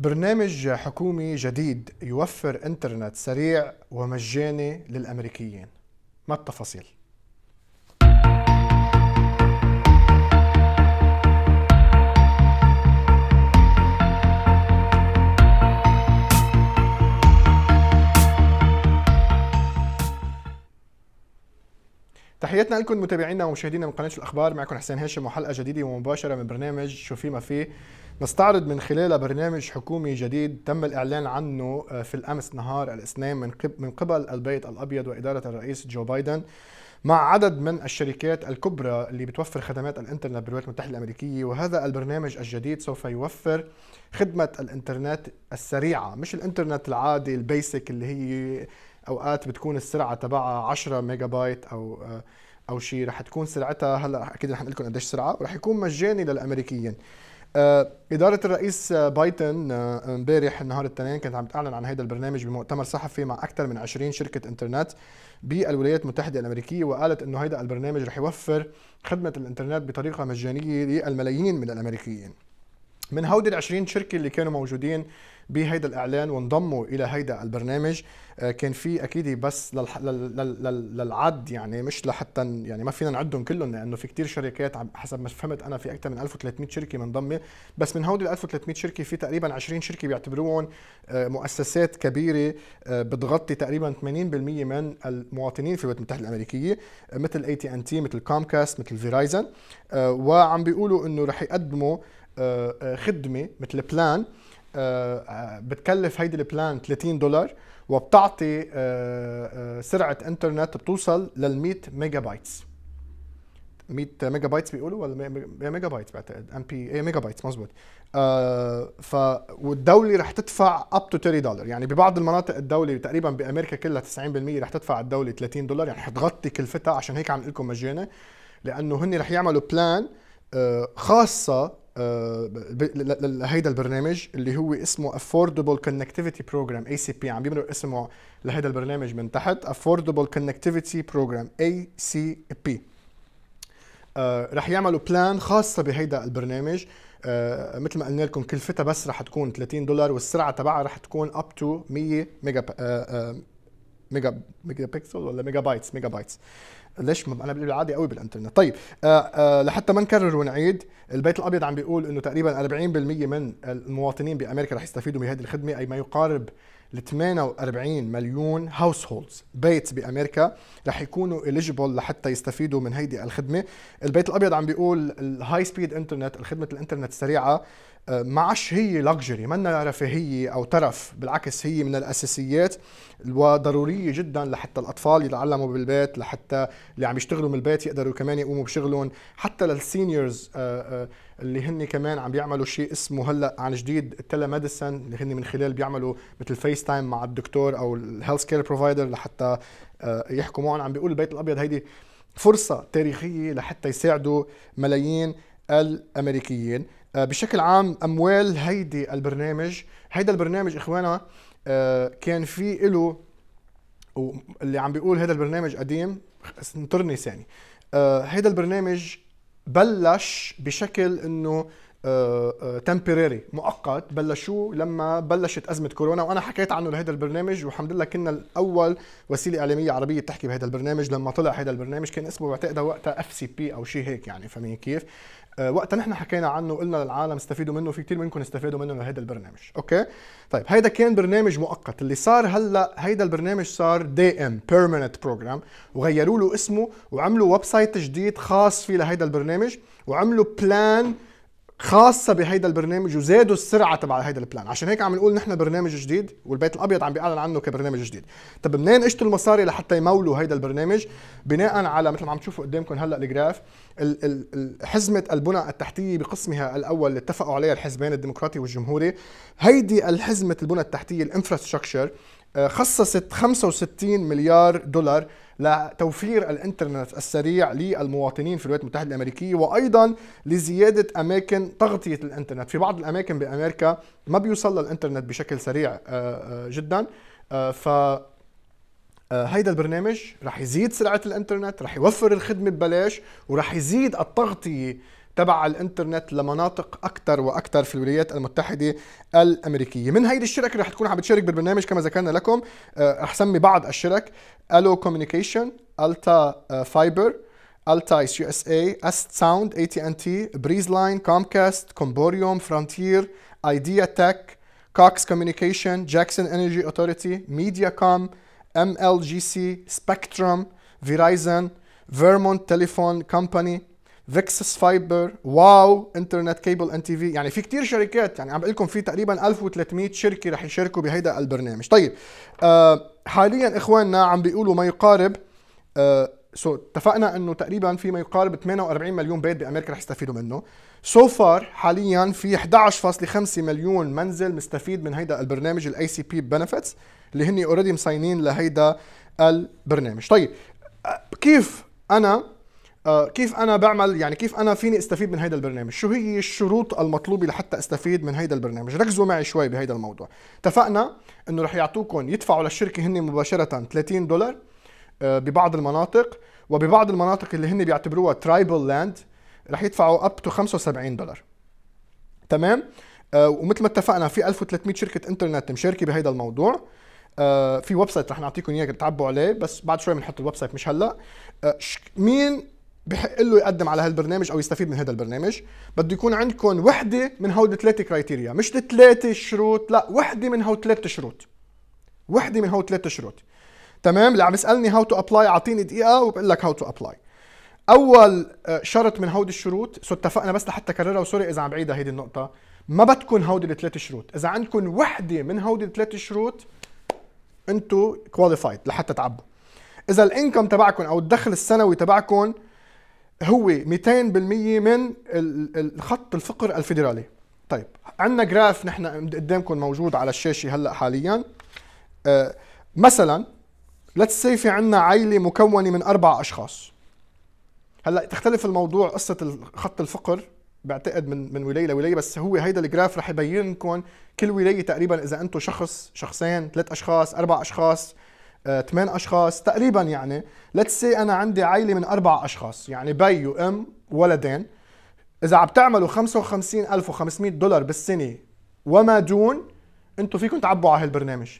برنامج حكومي جديد يوفر انترنت سريع ومجاني للامريكيين ما التفاصيل تحياتنا لكم متابعينا ومشاهدينا من قناه الاخبار معكم حسين هاشم وحلقه جديده ومباشره من برنامج شو في ما فيه نستعرض من خلال برنامج حكومي جديد تم الاعلان عنه آه، في الامس نهار الاثنين من من قبل البيت الابيض واداره الرئيس جو بايدن مع عدد من الشركات الكبرى اللي بتوفر خدمات الانترنت بالولايات المتحده الامريكيه وهذا البرنامج الجديد سوف يوفر خدمه الانترنت السريعه مش الانترنت العادي البيسك اللي هي اوقات بتكون السرعه تبعها 10 ميجا بايت او او شيء رح تكون سرعتها هلا اكيد رح نقول لكم قديش سرعه ورح يكون مجاني للامريكيين آه، إدارة الرئيس بايدن آه، امبارح النهار الاثنين كانت عم تعلن عن هذا البرنامج بمؤتمر صحفي مع أكثر من 20 شركة إنترنت بالولايات المتحدة الأمريكية وقالت إنه هذا البرنامج رح يوفر خدمة الإنترنت بطريقة مجانية للملايين من الأمريكيين. من هودي ال 20 شركه اللي كانوا موجودين بهيدا الاعلان وانضموا الى هيدا البرنامج آه، كان في اكيد بس للح... لل... لل... للعد يعني مش لحتى يعني ما فينا نعدهم كلهم لانه في كتير شركات حسب ما فهمت انا في اكثر من 1300 شركه منضمه بس من هودي ال 1300 شركه في تقريبا 20 شركه بيعتبروهم آه، مؤسسات كبيره آه، بتغطي تقريبا 80% من المواطنين في الولايات المتحده الامريكيه مثل اي تي ان تي مثل كومكاست مثل فيرايزن وعم بيقولوا انه رح يقدموا آه، آه، خدمه مثل بلان آه، بتكلف هيدي البلان 30 دولار وبتعطي سرعه انترنت بتوصل لل 100 ميجا بايتس 100 ميجا بايتس بيقولوا ولا ميجا بايتس بعتقد ام بي اي ميجا بايتس مزبوط ف والدوله رح تدفع اب تو 30 دولار يعني ببعض المناطق الدوله تقريبا بامريكا كلها 90% رح تدفع الدوله 30 دولار يعني حتغطي كلفتها عشان هيك عم لكم مجانا لانه هن رح يعملوا بلان آه، خاصه آه، لهيدا البرنامج اللي هو اسمه Affordable Connectivity Program ACP عم بيمرق اسمه لهيدا البرنامج من تحت Affordable Connectivity Program ACP بي آه، رح يعملوا بلان خاصة بهيدا البرنامج آه مثل ما قلنا لكم كلفتها بس رح تكون 30 دولار والسرعة تبعها رح تكون up to 100 ميجا ميجا ميجا بيكسل ولا ميجا بايتس ميجا بايتس ليش ما انا بقول عادي قوي بالانترنت طيب آه آه لحتى ما نكرر ونعيد البيت الابيض عم بيقول انه تقريبا 40% من المواطنين بامريكا رح يستفيدوا من هذه الخدمه اي ما يقارب ل 48 مليون هاوس هولدز بيت بامريكا رح يكونوا اليجيبل لحتى يستفيدوا من هيدي الخدمه البيت الابيض عم بيقول الهاي سبيد انترنت الخدمه الانترنت السريعه آه، ما عش هي لكجري منا رفاهية أو ترف بالعكس هي من الأساسيات وضرورية جدا لحتى الأطفال يتعلموا بالبيت لحتى اللي عم يشتغلوا من البيت يقدروا كمان يقوموا بشغلهم حتى للسينيورز آه، آه، اللي هن كمان عم بيعملوا شيء اسمه هلا عن جديد ميديسن اللي هن من خلال بيعملوا مثل فيس تايم مع الدكتور او الهيلث كير بروفايدر لحتى يحكوا معهم عم بيقول البيت الابيض هيدي فرصه تاريخيه لحتى يساعدوا ملايين الامريكيين آه، بشكل عام اموال هيدي البرنامج هيدا البرنامج اخوانا آه، كان في له اللي عم بيقول هذا البرنامج قديم انطرني ثاني هذا آه، البرنامج بلش بشكل انه تمبريري آه، آه، مؤقت بلشوه لما بلشت ازمه كورونا وانا حكيت عنه لهذا البرنامج والحمد لله كنا الاول وسيله اعلاميه عربيه تحكي بهذا البرنامج لما طلع هذا البرنامج كان اسمه بعتقد وقتها اف سي بي او شيء هيك يعني فاهمين كيف آه، وقتها نحن حكينا عنه وقلنا للعالم استفيدوا منه في كثير منكم استفادوا منه لهذا البرنامج اوكي طيب هيدا كان برنامج مؤقت اللي صار هلا هيدا البرنامج صار دائم بيرمننت بروجرام وغيروا له اسمه وعملوا ويب سايت جديد خاص فيه لهيدا البرنامج وعملوا بلان خاصه بهيدا البرنامج وزادوا السرعه تبع هيدا البلان عشان هيك عم نقول نحن برنامج جديد والبيت الابيض عم بيعلن عنه كبرنامج جديد طب منين اجتوا المصاري لحتى يمولوا هيدا البرنامج بناء على مثل ما عم تشوفوا قدامكم هلا الجراف حزمه البنى التحتيه بقسمها الاول اللي اتفقوا عليها الحزبين الديمقراطي والجمهوري هيدي الحزمه البنى التحتيه الانفراستراكشر آه، خصصت 65 مليار دولار لتوفير الانترنت السريع للمواطنين في الولايات المتحده الامريكيه وايضا لزياده اماكن تغطيه الانترنت في بعض الاماكن بامريكا ما بيوصل للانترنت بشكل سريع آه، آه، جدا ف هيدا البرنامج رح يزيد سرعه الانترنت رح يوفر الخدمه ببلاش ورح يزيد التغطيه تبع الانترنت لمناطق اكثر واكثر في الولايات المتحده الامريكيه من هيدي الشركه اللي رح تكون عم بتشارك بالبرنامج كما ذكرنا لكم آه، رح سمي بعض الشرك الو كوميونيكيشن التا فايبر التايس يو اس اي است ساوند اي تي ان تي بريز لاين كومكاست كومبوريوم فرونتير ايديا تك كوكس كوميونيكيشن جاكسون انرجي اوثورتي ميديا كوم ام ال جي سي سبكترم فيرايزن فيرمونت تليفون كومباني فيكسس فايبر واو انترنت كيبل ان تي في يعني في كتير شركات يعني عم بقول لكم في تقريبا 1300 شركه رح يشاركوا بهيدا البرنامج طيب آه حاليا اخواننا عم بيقولوا ما يقارب آه سو اتفقنا انه تقريبا في ما يقارب 48 مليون بيت بامريكا رح يستفيدوا منه سو so فار حاليا في 11.5 مليون منزل مستفيد من هيدا البرنامج الاي سي بي بنفيتس اللي هن اوريدي مصينين لهيدا البرنامج طيب آه، كيف انا آه، كيف انا بعمل يعني كيف انا فيني استفيد من هذا البرنامج شو هي الشروط المطلوبه لحتى استفيد من هذا البرنامج ركزوا معي شوي بهذا الموضوع اتفقنا انه رح يعطوكم يدفعوا للشركه هن مباشره 30 دولار آه، ببعض المناطق وببعض المناطق اللي هن بيعتبروها ترايبل لاند رح يدفعوا اب تو 75 دولار تمام آه، ومثل ما اتفقنا في 1300 شركه انترنت مشاركه بهذا الموضوع في ويب سايت رح نعطيكم اياه تعبوا عليه بس بعد شوي بنحط الويب سايت مش هلا مين بحق له يقدم على هالبرنامج او يستفيد من هذا البرنامج بده يكون عندكم وحده من هول الثلاثه كرايتيريا مش الثلاثه شروط لا وحده من هول ثلاث شروط وحده من هول ثلاث شروط تمام اللي عم يسالني هاو تو ابلاي اعطيني دقيقه وبقول لك هاو تو ابلاي اول آه، شرط من هودي الشروط سو اتفقنا بس لحتى اكررها وسوري اذا عم بعيدها هيدي النقطه ما بدكم هودي الثلاث شروط اذا عندكم وحده من هودي الثلاث شروط انتو كواليفايد لحتى تعبوا اذا الانكم تبعكم او الدخل السنوي تبعكم هو 200% من الخط الفقر الفيدرالي طيب عندنا جراف نحن قدامكم موجود على الشاشه هلا حاليا آه مثلا ليتس سي في عندنا عائله مكونه من اربع اشخاص هلا تختلف الموضوع قصه خط الفقر بعتقد من من ولايه لولايه بس هو هيدا الجراف رح يبين لكم كل ولايه تقريبا اذا انتم شخص شخصين ثلاث اشخاص اربع اشخاص آه، ثمان اشخاص تقريبا يعني ليتس سي انا عندي عائله من اربع اشخاص يعني بي وام ولدين اذا عم تعملوا 55500 دولار بالسنه وما دون انتم فيكم تعبوا على هالبرنامج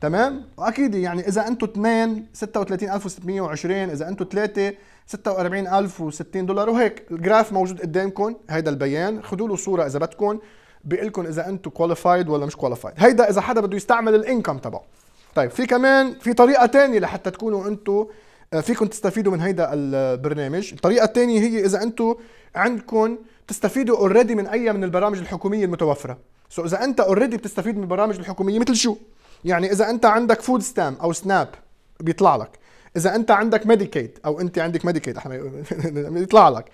تمام واكيد يعني اذا انتم اثنين 36620 اذا انتم ثلاثه 46060 دولار وهيك الجراف موجود قدامكم هيدا البيان خذوا له صوره اذا بدكم بيقول لكم اذا انتم كواليفايد ولا مش كواليفايد هيدا اذا حدا بده يستعمل الانكم تبعه طيب في كمان في طريقه تانية لحتى تكونوا انتم آه، فيكم تستفيدوا من هيدا البرنامج الطريقه الثانيه هي اذا انتم عندكم تستفيدوا اوريدي من اي من البرامج الحكوميه المتوفره سو اذا انت اوريدي بتستفيد من البرامج الحكوميه مثل شو يعني اذا انت عندك فود ستام او سناب بيطلع لك اذا انت عندك ميديكيت او انت عندك ميديكيت بيطلع لك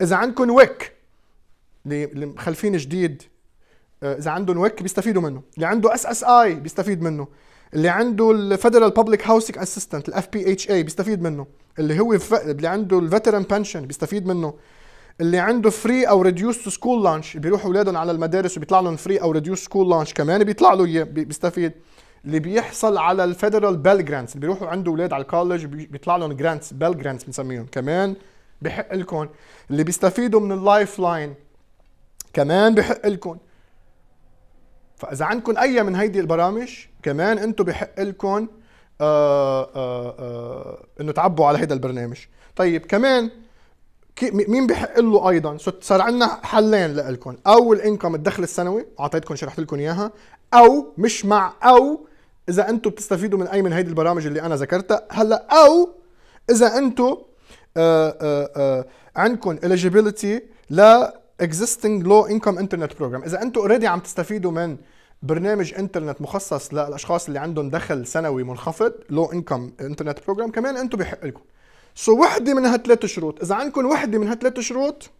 اذا عندكم ويك اللي مخلفين جديد آه، اذا عندهم ويك بيستفيدوا منه اللي عنده اس اس اي بيستفيد منه اللي عنده الفيدرال بابليك هاوسنج اسيستنت الاف بي اتش اي بيستفيد منه اللي هو ف... اللي عنده الفيترن بنشن بيستفيد منه اللي عنده فري او ريديوس سكول لانش بيروحوا اولادهم على المدارس وبيطلع لهم فري او ريديوس سكول لانش كمان بيطلع له اياه بيستفيد اللي بيحصل على الفيدرال بيل جرانتس اللي بيروحوا عنده اولاد على الكولج بيطلع لهم جرانتس بيل جرانتس بنسميهم كمان بحق لكم اللي بيستفيدوا من اللايف لاين كمان بحق لكم فاذا عندكم اي من هيدي البرامج كمان انتم بحق لكم آه، آه، آه، انه تعبوا على هيدا البرنامج طيب كمان مين بحق له ايضا صار عندنا حلين لكم او الانكم الدخل السنوي اعطيتكم شرحت لكم اياها او مش مع او اذا انتم بتستفيدوا من اي من هيدي البرامج اللي انا ذكرتها هلا او اذا انتم عندكم eligibility ل existing low income internet program اذا انتم اوريدي عم تستفيدوا من برنامج انترنت مخصص للاشخاص اللي عندهم دخل سنوي منخفض لو انكم انترنت بروجرام كمان انتم بحق لكم سو so, وحده من هالثلاث شروط اذا عندكم وحده من هالثلاث شروط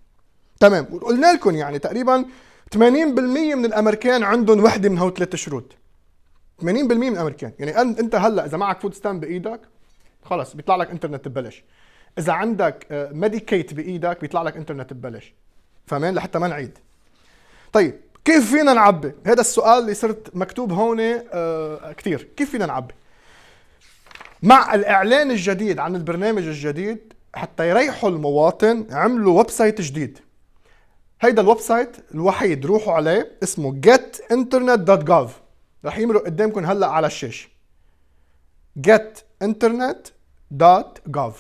تمام وقلنا لكم يعني تقريبا 80% من الامريكان عندهم وحده من هالثلاث شروط 80% من الامريكان يعني انت هلا اذا معك فود ستامب بايدك خلص بيطلع لك انترنت ببلش اذا عندك ميديكيت آه، بايدك بيطلع لك انترنت ببلش فاهمين لحتى ما نعيد طيب كيف فينا نعبي هذا السؤال اللي صرت مكتوب هون آه كثير كيف فينا نعبي مع الاعلان الجديد عن البرنامج الجديد حتى يريحوا المواطن عملوا ويب سايت جديد هيدا الويب سايت الوحيد روحوا عليه اسمه getinternet.gov رح يمرق قدامكم هلا على الشاشه getinternet.gov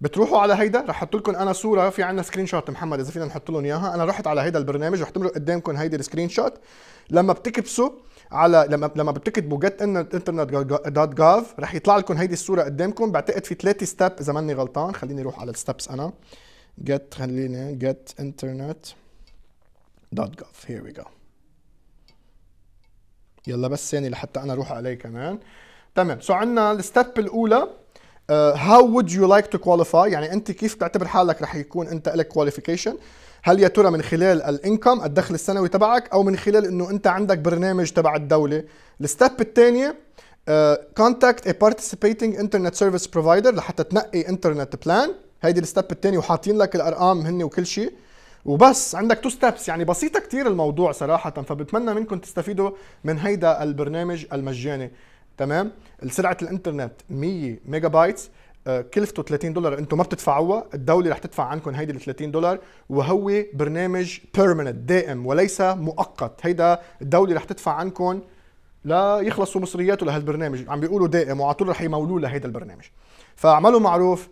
بتروحوا على هيدا رح احط لكم انا صوره في عندنا سكرين شوت محمد اذا فينا نحط لهم اياها انا رحت على هيدا البرنامج رح تمرق قدامكم هيدي السكرين شوت لما بتكبسوا على لما لما بتكتبوا جيت انترنت دوت رح يطلع لكم هيدي الصوره قدامكم بعتقد في ثلاثه ستيب اذا ماني غلطان خليني اروح على الستبس انا get خليني جيت انترنت دوت جوف هير وي جو يلا بس ثاني لحتى انا اروح عليه كمان تمام سو عندنا الستيب الاولى هاو وود يو لايك تو كواليفاي يعني انت كيف بتعتبر حالك رح يكون انت لك كواليفيكيشن هل يا ترى من خلال الانكم الدخل السنوي تبعك او من خلال انه انت عندك برنامج تبع الدوله الستب الثانيه كونتاكت ا بارتيسيبيتنج انترنت سيرفيس بروفايدر لحتى تنقي انترنت بلان هيدي الستب الثانيه وحاطين لك الارقام هن وكل شيء وبس عندك تو ستابس يعني بسيطه كثير الموضوع صراحه فبتمنى منكم تستفيدوا من هيدا البرنامج المجاني تمام سرعه الانترنت 100 ميجا بايتس آه، كلفته 30 دولار انتم ما بتدفعوها الدوله رح تدفع عنكم هيدي ال 30 دولار وهو برنامج بيرمننت دائم وليس مؤقت هيدا الدوله رح تدفع عنكم لا يخلصوا مصرياته لهالبرنامج عم بيقولوا دائم وعلى طول رح يمولوا لهيدا البرنامج فاعملوا معروف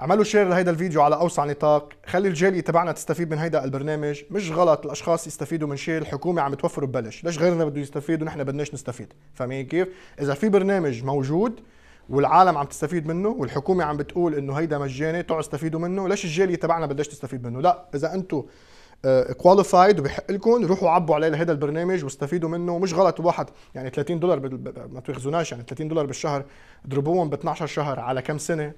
اعملوا شير لهيدا الفيديو على اوسع نطاق خلي الجالية تبعنا تستفيد من هيدا البرنامج مش غلط الاشخاص يستفيدوا من شيء الحكومه عم توفره ببلش ليش غيرنا بده يستفيد ونحن بدناش نستفيد فاهمين كيف اذا في برنامج موجود والعالم عم تستفيد منه والحكومه عم بتقول انه هيدا مجاني تعوا استفيدوا منه ليش الجاليه تبعنا بدناش تستفيد منه لا اذا انتم كواليفايد آه، uh, وبحق لكم روحوا عبوا عليه لهذا البرنامج واستفيدوا منه مش غلط واحد يعني 30 دولار ما تاخذوناش يعني 30 دولار بالشهر اضربوهم ب 12 شهر على كم سنه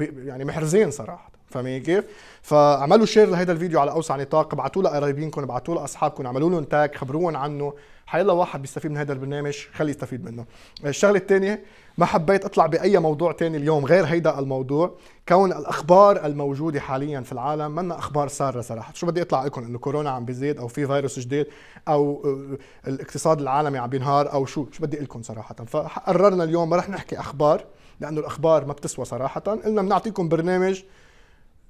يعني محرزين صراحه فاهمين كيف؟ فعملوا شير لهيدا الفيديو على اوسع نطاق، ابعتوا لقرايبينكم، ابعتوا لاصحابكم، اعملوا لهم تاك، خبروهم عنه، حيلا واحد بيستفيد من هذا البرنامج خليه يستفيد منه. آه، الشغله الثانيه ما حبيت اطلع باي موضوع ثاني اليوم غير هيدا الموضوع، كون الاخبار الموجوده حاليا في العالم منا اخبار ساره صراحه، شو بدي اطلع لكم انه كورونا عم بيزيد او في فيروس جديد او آه، الاقتصاد العالمي عم بينهار او شو، شو بدي لكم صراحه، فقررنا اليوم ما رح نحكي اخبار لانه الاخبار ما بتسوى صراحه قلنا بنعطيكم برنامج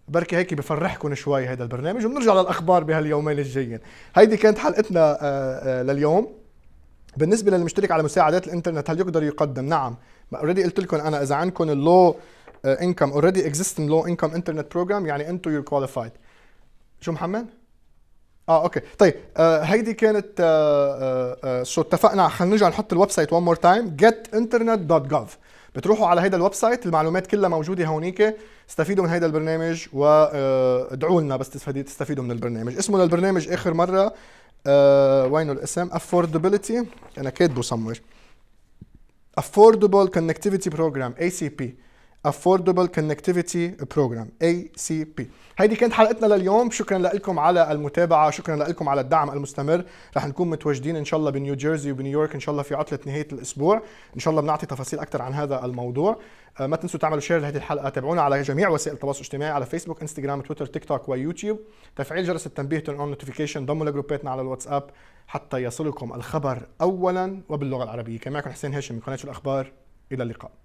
بركي هيك بفرحكم شوي هذا البرنامج وبنرجع للاخبار بهاليومين الجايين هيدي كانت حلقتنا آه، آه، لليوم بالنسبه للمشترك على مساعدات الانترنت هل يقدر يقدم نعم اوريدي قلت لكم انا اذا عندكم اللو انكم اوريدي اكزيستنج لو انكم انترنت بروجرام يعني انتو يور كواليفايد شو محمد اه اوكي طيب آه هيدي كانت آه آه سو آه، اتفقنا خلينا نرجع نحط الويب سايت وان مور تايم getinternet.gov بتروحوا على هيدا الويب سايت المعلومات كلها موجوده هونيك استفيدوا من هيدا البرنامج وادعوا آه، لنا بس تستفيدوا من البرنامج اسمه للبرنامج اخر مره أه وينه الاسم افوردابيلتي انا كاتبه سمر بروجرام اي سي بي Affordable Connectivity Program ACP هيدي كانت حلقتنا لليوم شكرا لكم على المتابعة شكرا لكم على الدعم المستمر رح نكون متواجدين إن شاء الله بنيوجيرسي وبنيويورك إن شاء الله في عطلة نهاية الأسبوع إن شاء الله بنعطي تفاصيل أكثر عن هذا الموضوع آه، ما تنسوا تعملوا شير لهذه الحلقة تابعونا على جميع وسائل التواصل الاجتماعي على فيسبوك انستغرام تويتر تيك توك ويوتيوب تفعيل جرس التنبيه تون اون نوتيفيكيشن ضموا لجروباتنا على الواتساب حتى يصلكم الخبر أولا وباللغة العربية كان معكم حسين هاشم من قناة الأخبار إلى اللقاء